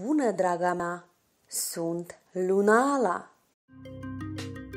bună, draga mea! Sunt Lunala!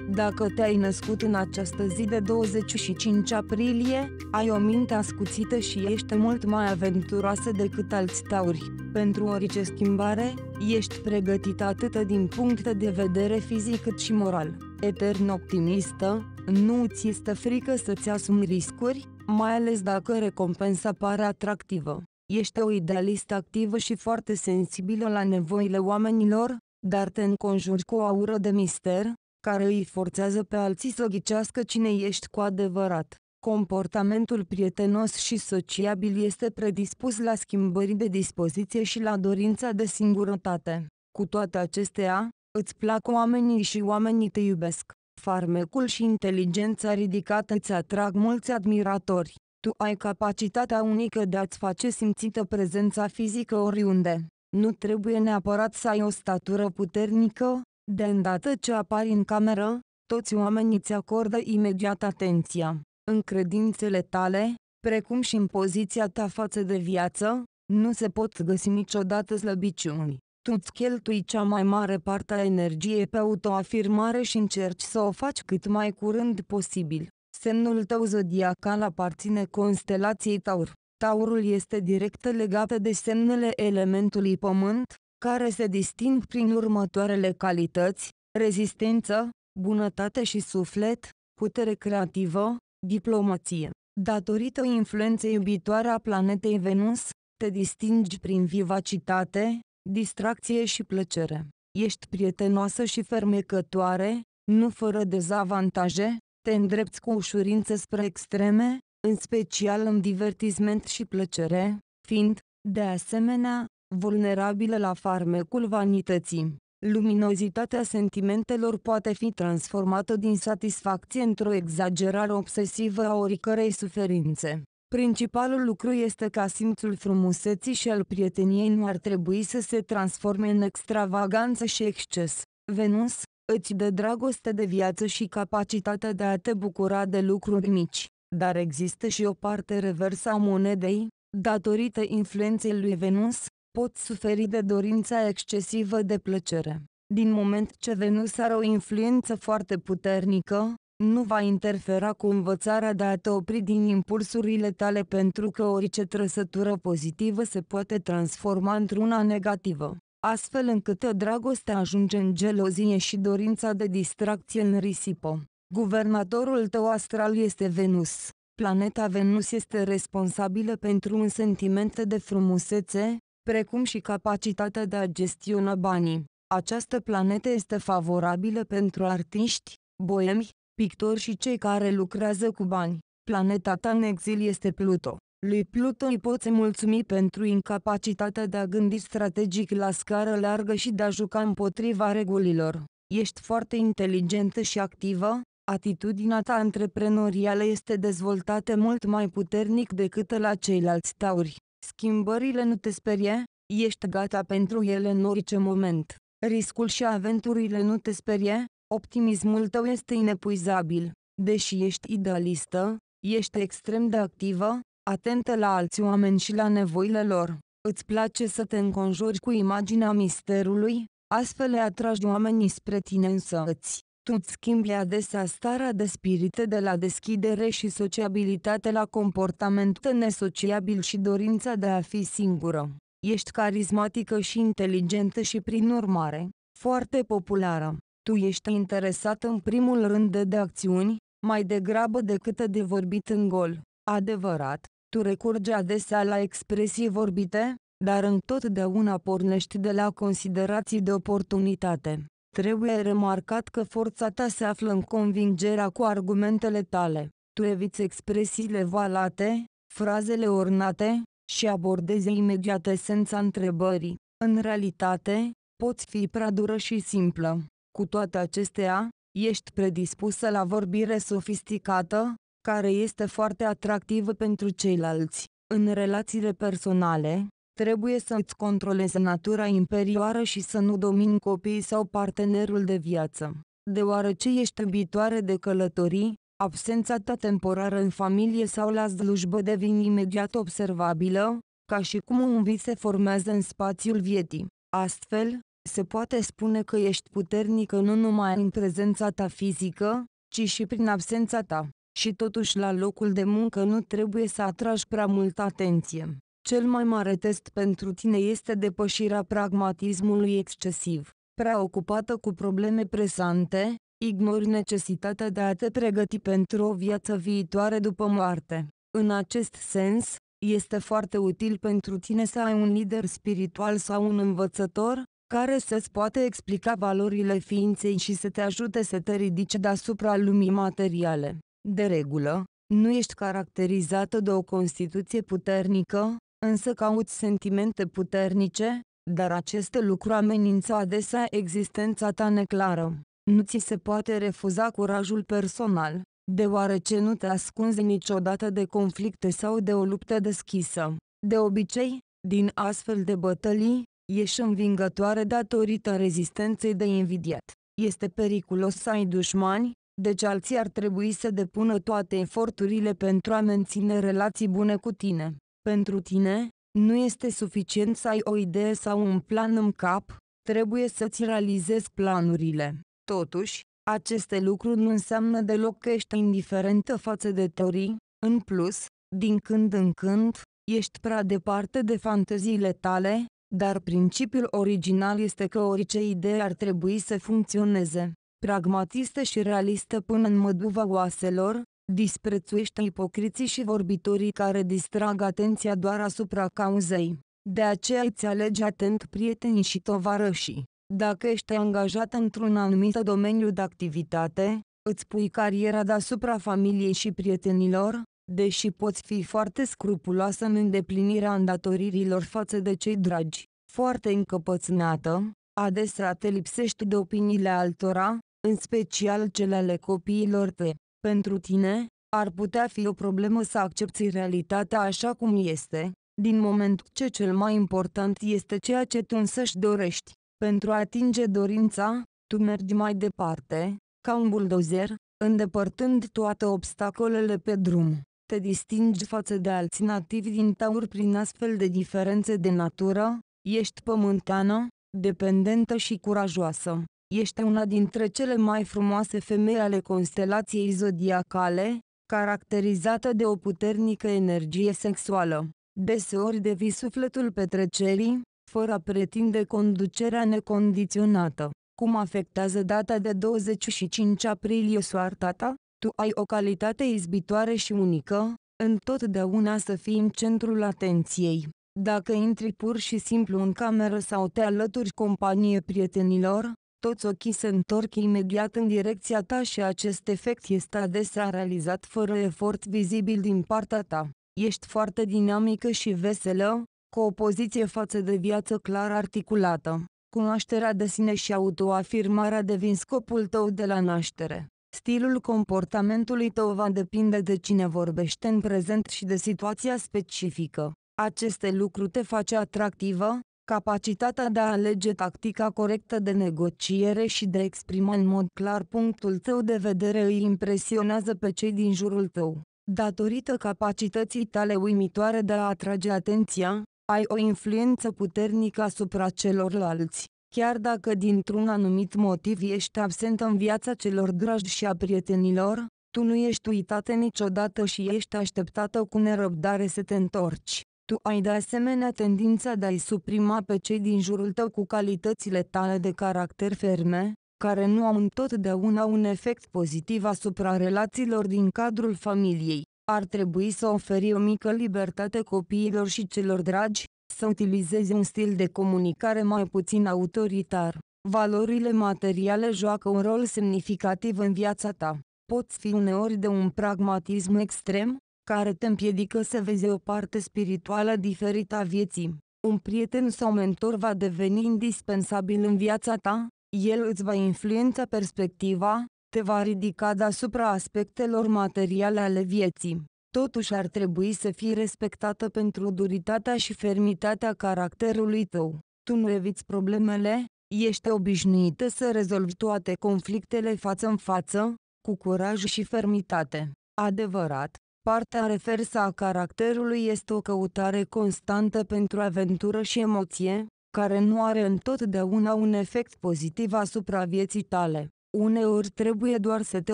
Dacă te-ai născut în această zi de 25 aprilie, ai o minte ascuțită și ești mult mai aventuroasă decât alți tauri. Pentru orice schimbare, ești pregătită atât din punct de vedere fizic cât și moral. Etern optimistă, nu ți este frică să-ți asumi riscuri, mai ales dacă recompensa pare atractivă. Ești o idealistă activă și foarte sensibilă la nevoile oamenilor, dar te înconjuri cu o aură de mister, care îi forțează pe alții să ghicească cine ești cu adevărat. Comportamentul prietenos și sociabil este predispus la schimbări de dispoziție și la dorința de singurătate. Cu toate acestea, îți plac oamenii și oamenii te iubesc. Farmecul și inteligența ridicată îți atrag mulți admiratori. Tu ai capacitatea unică de a-ți face simțită prezența fizică oriunde. Nu trebuie neapărat să ai o statură puternică, de îndată ce apari în cameră, toți oamenii ți acordă imediat atenția. În credințele tale, precum și în poziția ta față de viață, nu se pot găsi niciodată slăbiciuni. Tu îți cheltui cea mai mare parte a energiei pe autoafirmare și încerci să o faci cât mai curând posibil. Semnul tău zodiacal aparține constelației Taur. Taurul este direct legat de semnele elementului pământ, care se disting prin următoarele calități, rezistență, bunătate și suflet, putere creativă, diplomație. Datorită influenței iubitoare a planetei Venus, te distingi prin vivacitate, distracție și plăcere. Ești prietenoasă și fermecătoare, nu fără dezavantaje, te îndrepți cu ușurință spre extreme, în special în divertisment și plăcere, fiind, de asemenea, vulnerabilă la farmecul vanității. Luminozitatea sentimentelor poate fi transformată din satisfacție într-o exagerare obsesivă a oricărei suferințe. Principalul lucru este ca simțul frumuseții și al prieteniei nu ar trebui să se transforme în extravaganță și exces. Venus, îți dă dragoste de viață și capacitatea de a te bucura de lucruri mici, dar există și o parte reversă a monedei, datorită influenței lui Venus, pot suferi de dorința excesivă de plăcere. Din moment ce Venus are o influență foarte puternică, nu va interfera cu învățarea de a te opri din impulsurile tale pentru că orice trăsătură pozitivă se poate transforma într-una negativă astfel încât dragostea ajunge în gelozie și dorința de distracție în risipă. Guvernatorul tău astral este Venus. Planeta Venus este responsabilă pentru un sentiment de frumusețe, precum și capacitatea de a gestiona banii. Această planetă este favorabilă pentru artiști, boemi, pictori și cei care lucrează cu bani. Planeta ta în exil este Pluto. Lui Pluto îi poți mulțumi pentru incapacitatea de a gândi strategic la scară largă și de a juca împotriva regulilor. Ești foarte inteligentă și activă, atitudinea ta antreprenorială este dezvoltată mult mai puternic decât la ceilalți tauri. Schimbările nu te sperie, ești gata pentru ele în orice moment. Riscul și aventurile nu te sperie, optimismul tău este inepuizabil. Deși ești idealistă, ești extrem de activă, atentă la alți oameni și la nevoile lor. Îți place să te înconjuri cu imaginea misterului, astfel le atragi oamenii spre tine îți. Tu îți schimbi adesea starea de spirite de la deschidere și sociabilitate la comportament nesociabil și dorința de a fi singură. Ești carismatică și inteligentă și prin urmare, foarte populară. Tu ești interesat în primul rând de acțiuni, mai degrabă decât de vorbit în gol. Adevărat, tu recurgi adesea la expresii vorbite, dar întotdeauna pornești de la considerații de oportunitate. Trebuie remarcat că forța ta se află în convingerea cu argumentele tale. Tu eviți expresiile valate, frazele ornate, și abordezi imediat esența întrebării. În realitate, poți fi prea dură și simplă. Cu toate acestea, ești predispusă la vorbire sofisticată, care este foarte atractivă pentru ceilalți. În relațiile personale, trebuie să îți controlezi natura imperioară și să nu domini copiii sau partenerul de viață. Deoarece ești iubitoare de călătorii, absența ta temporară în familie sau la slujbă devine imediat observabilă, ca și cum un vis se formează în spațiul vieții. Astfel, se poate spune că ești puternică nu numai în prezența ta fizică, ci și prin absența ta și totuși la locul de muncă nu trebuie să atragi prea multă atenție. Cel mai mare test pentru tine este depășirea pragmatismului excesiv. Prea ocupată cu probleme presante, ignori necesitatea de a te pregăti pentru o viață viitoare după moarte. În acest sens, este foarte util pentru tine să ai un lider spiritual sau un învățător, care să-ți poate explica valorile ființei și să te ajute să te ridici deasupra lumii materiale. De regulă, nu ești caracterizată de o constituție puternică, însă cauți sentimente puternice, dar acest lucru amenință adesea existența ta neclară. Nu ți se poate refuza curajul personal, deoarece nu te ascunzi niciodată de conflicte sau de o luptă deschisă. De obicei, din astfel de bătălii, ești învingătoare datorită rezistenței de invidiat. Este periculos să ai dușmani, deci alții ar trebui să depună toate eforturile pentru a menține relații bune cu tine. Pentru tine, nu este suficient să ai o idee sau un plan în cap, trebuie să-ți realizezi planurile. Totuși, aceste lucruri nu înseamnă deloc că ești indiferentă față de teorii, în plus, din când în când, ești prea departe de fanteziile tale, dar principiul original este că orice idee ar trebui să funcționeze pragmatistă și realistă până în măduva oaselor, disprețuiește ipocriții și vorbitorii care distrag atenția doar asupra cauzei. De aceea îți alegi atent prietenii și tovarășii. Dacă ești angajat într-un anumit domeniu de activitate, îți pui cariera deasupra familiei și prietenilor, deși poți fi foarte scrupuloasă în îndeplinirea îndatoririlor față de cei dragi, foarte încăpățânată, adesea te lipsești de opiniile altora, în special cele ale copiilor tăi. Pentru tine, ar putea fi o problemă să accepti realitatea așa cum este, din moment ce cel mai important este ceea ce tu însăși dorești. Pentru a atinge dorința, tu mergi mai departe, ca un buldozer, îndepărtând toate obstacolele pe drum. Te distingi față de alții nativi din taur prin astfel de diferențe de natură, ești pământeană, dependentă și curajoasă. Ești una dintre cele mai frumoase femei ale constelației zodiacale, caracterizată de o puternică energie sexuală. Deseori devii sufletul petrecerii, fără a pretinde conducerea necondiționată. Cum afectează data de 25 aprilie soarta ta? Tu ai o calitate izbitoare și unică, întotdeauna să fii în centrul atenției. Dacă intri pur și simplu în cameră sau te alături companie prietenilor, toți ochii se întorc imediat în direcția ta și acest efect este adesea realizat fără efort vizibil din partea ta. Ești foarte dinamică și veselă, cu o poziție față de viață clar articulată. Cunoașterea de sine și autoafirmarea devin scopul tău de la naștere. Stilul comportamentului tău va depinde de cine vorbește în prezent și de situația specifică. Aceste lucruri te face atractivă, capacitatea de a alege tactica corectă de negociere și de a exprima în mod clar punctul tău de vedere îi impresionează pe cei din jurul tău. Datorită capacității tale uimitoare de a atrage atenția, ai o influență puternică asupra celorlalți. Chiar dacă dintr-un anumit motiv ești absent în viața celor dragi și a prietenilor, tu nu ești uitată niciodată și ești așteptată cu nerăbdare să te întorci. Tu ai de asemenea tendința de a-i suprima pe cei din jurul tău cu calitățile tale de caracter ferme, care nu au întotdeauna un efect pozitiv asupra relațiilor din cadrul familiei. Ar trebui să oferi o mică libertate copiilor și celor dragi, să utilizezi un stil de comunicare mai puțin autoritar. Valorile materiale joacă un rol semnificativ în viața ta. Poți fi uneori de un pragmatism extrem, care te împiedică să vezi o parte spirituală diferită a vieții. Un prieten sau mentor va deveni indispensabil în viața ta, el îți va influența perspectiva, te va ridica deasupra aspectelor materiale ale vieții. Totuși ar trebui să fii respectată pentru duritatea și fermitatea caracterului tău. Tu nu eviți problemele, ești obișnuită să rezolvi toate conflictele față în față, cu curaj și fermitate. Adevărat, Partea reversă a caracterului este o căutare constantă pentru aventură și emoție, care nu are întotdeauna un efect pozitiv asupra vieții tale. Uneori trebuie doar să te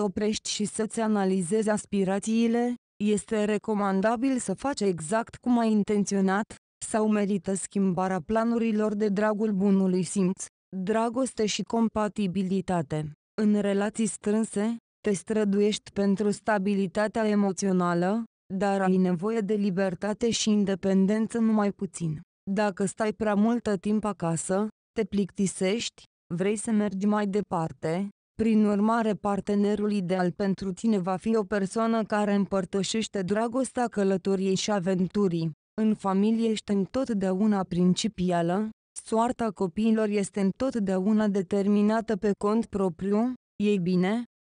oprești și să-ți analizezi aspirațiile, este recomandabil să faci exact cum ai intenționat, sau merită schimbarea planurilor de dragul bunului simț, dragoste și compatibilitate. În relații strânse, te străduiești pentru stabilitatea emoțională, dar ai nevoie de libertate și independență numai puțin. Dacă stai prea multă timp acasă, te plictisești, vrei să mergi mai departe, prin urmare partenerul ideal pentru tine va fi o persoană care împărtășește dragostea călătoriei și aventurii. În familie ești întotdeauna principială, soarta copiilor este întotdeauna determinată pe cont propriu, ei bine,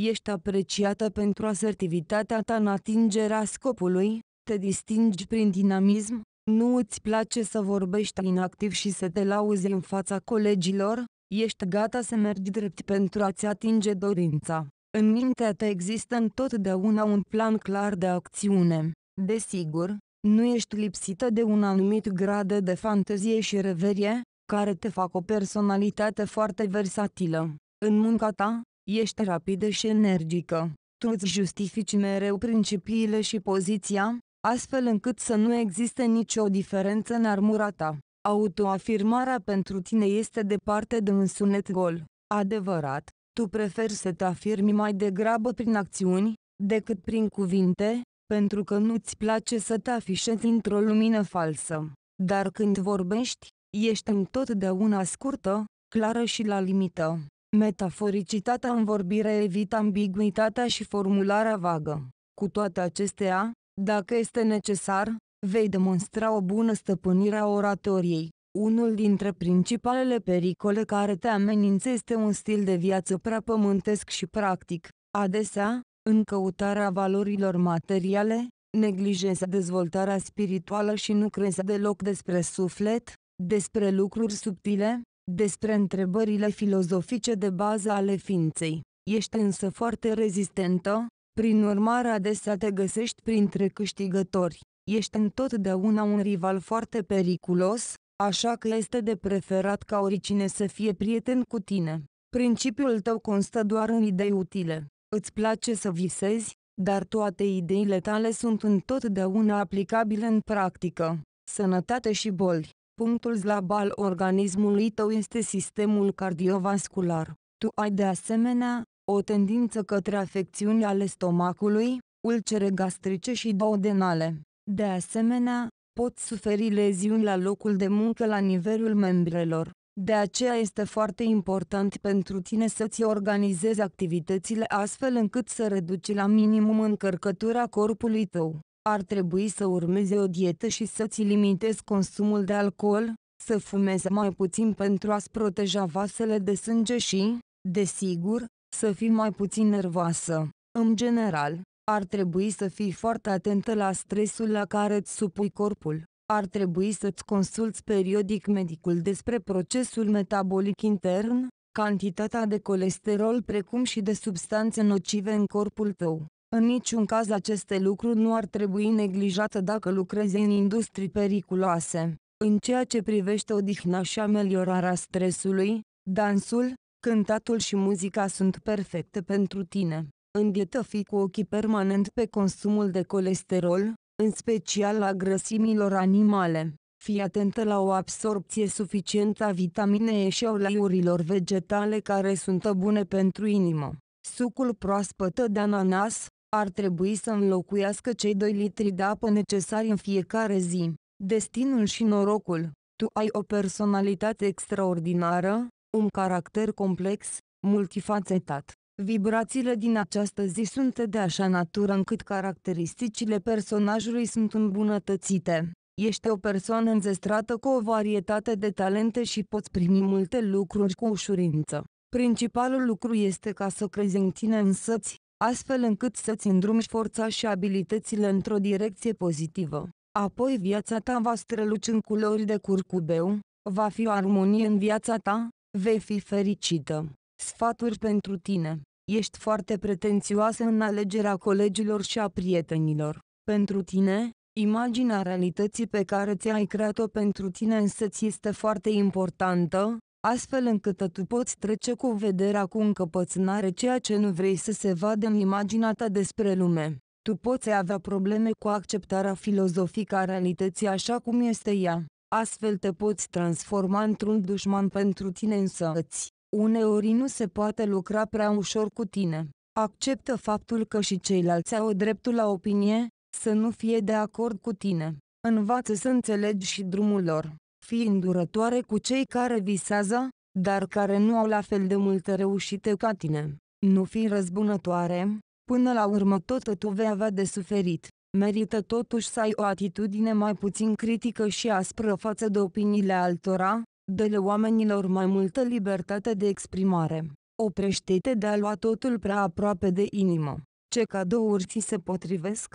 Ești apreciată pentru asertivitatea ta în atingerea scopului, te distingi prin dinamism, nu îți place să vorbești inactiv și să te lauzi în fața colegilor, ești gata să mergi drept pentru a-ți atinge dorința. În mintea ta există întotdeauna un plan clar de acțiune. Desigur, nu ești lipsită de un anumit grad de fantezie și reverie, care te fac o personalitate foarte versatilă. În munca ta, Ești rapidă și energică. Tu îți justifici mereu principiile și poziția, astfel încât să nu existe nicio diferență în armura ta. Autoafirmarea pentru tine este departe de un sunet gol. Adevărat, tu preferi să te afirmi mai degrabă prin acțiuni, decât prin cuvinte, pentru că nu-ți place să te afișezi într-o lumină falsă. Dar când vorbești, ești întotdeauna scurtă, clară și la limită. Metaforicitatea în vorbire evită ambiguitatea și formularea vagă. Cu toate acestea, dacă este necesar, vei demonstra o bună stăpânire a oratoriei. Unul dintre principalele pericole care te amenință este un stil de viață prea pământesc și practic. Adesea, în căutarea valorilor materiale, neglijezi dezvoltarea spirituală și nu crezi deloc despre suflet, despre lucruri subtile, despre întrebările filozofice de bază ale ființei. Ești însă foarte rezistentă, prin urmare adesea te găsești printre câștigători. Ești întotdeauna un rival foarte periculos, așa că este de preferat ca oricine să fie prieten cu tine. Principiul tău constă doar în idei utile. Îți place să visezi, dar toate ideile tale sunt întotdeauna aplicabile în practică. Sănătate și boli. Punctul slab al organismului tău este sistemul cardiovascular. Tu ai de asemenea o tendință către afecțiuni ale stomacului, ulcere gastrice și duodenale. De asemenea, poți suferi leziuni la locul de muncă la nivelul membrelor. De aceea este foarte important pentru tine să-ți organizezi activitățile astfel încât să reduci la minimum încărcătura corpului tău ar trebui să urmeze o dietă și să-ți limitezi consumul de alcool, să fumezi mai puțin pentru a-ți proteja vasele de sânge și, desigur, să fii mai puțin nervoasă. În general, ar trebui să fii foarte atentă la stresul la care îți supui corpul. Ar trebui să-ți consulți periodic medicul despre procesul metabolic intern, cantitatea de colesterol precum și de substanțe nocive în corpul tău. În niciun caz aceste lucruri nu ar trebui neglijate dacă lucrezi în industrii periculoase. În ceea ce privește odihna și ameliorarea stresului, dansul, cântatul și muzica sunt perfecte pentru tine. dietă fi cu ochii permanent pe consumul de colesterol, în special la grăsimilor animale. Fii atentă la o absorpție suficientă a vitaminei și a uleiurilor vegetale care sunt bune pentru inimă. Sucul proaspăt de ananas, ar trebui să înlocuiască cei 2 litri de apă necesari în fiecare zi. Destinul și norocul. Tu ai o personalitate extraordinară, un caracter complex, multifacetat. Vibrațiile din această zi sunt de așa natură încât caracteristicile personajului sunt îmbunătățite. Ești o persoană înzestrată cu o varietate de talente și poți primi multe lucruri cu ușurință. Principalul lucru este ca să crezi în tine însăți, astfel încât să-ți îndrumi forța și abilitățile într-o direcție pozitivă. Apoi viața ta va străluci în culori de curcubeu, va fi o armonie în viața ta, vei fi fericită. Sfaturi pentru tine. Ești foarte pretențioasă în alegerea colegilor și a prietenilor. Pentru tine, imaginea realității pe care ți-ai creat-o pentru tine însă ți este foarte importantă, astfel încât tu poți trece cu vederea cu încăpățânare ceea ce nu vrei să se vadă în imaginea ta despre lume. Tu poți avea probleme cu acceptarea filozofică a realității așa cum este ea. Astfel te poți transforma într-un dușman pentru tine însăți. Uneori nu se poate lucra prea ușor cu tine. Acceptă faptul că și ceilalți au dreptul la opinie, să nu fie de acord cu tine. Învață să înțelegi și drumul lor fi îndurătoare cu cei care visează, dar care nu au la fel de multe reușite ca tine. Nu fi răzbunătoare, până la urmă tot tu vei avea de suferit. Merită totuși să ai o atitudine mai puțin critică și aspră față de opiniile altora, dă-le oamenilor mai multă libertate de exprimare. Oprește-te de a lua totul prea aproape de inimă. Ce cadouri ți se potrivesc,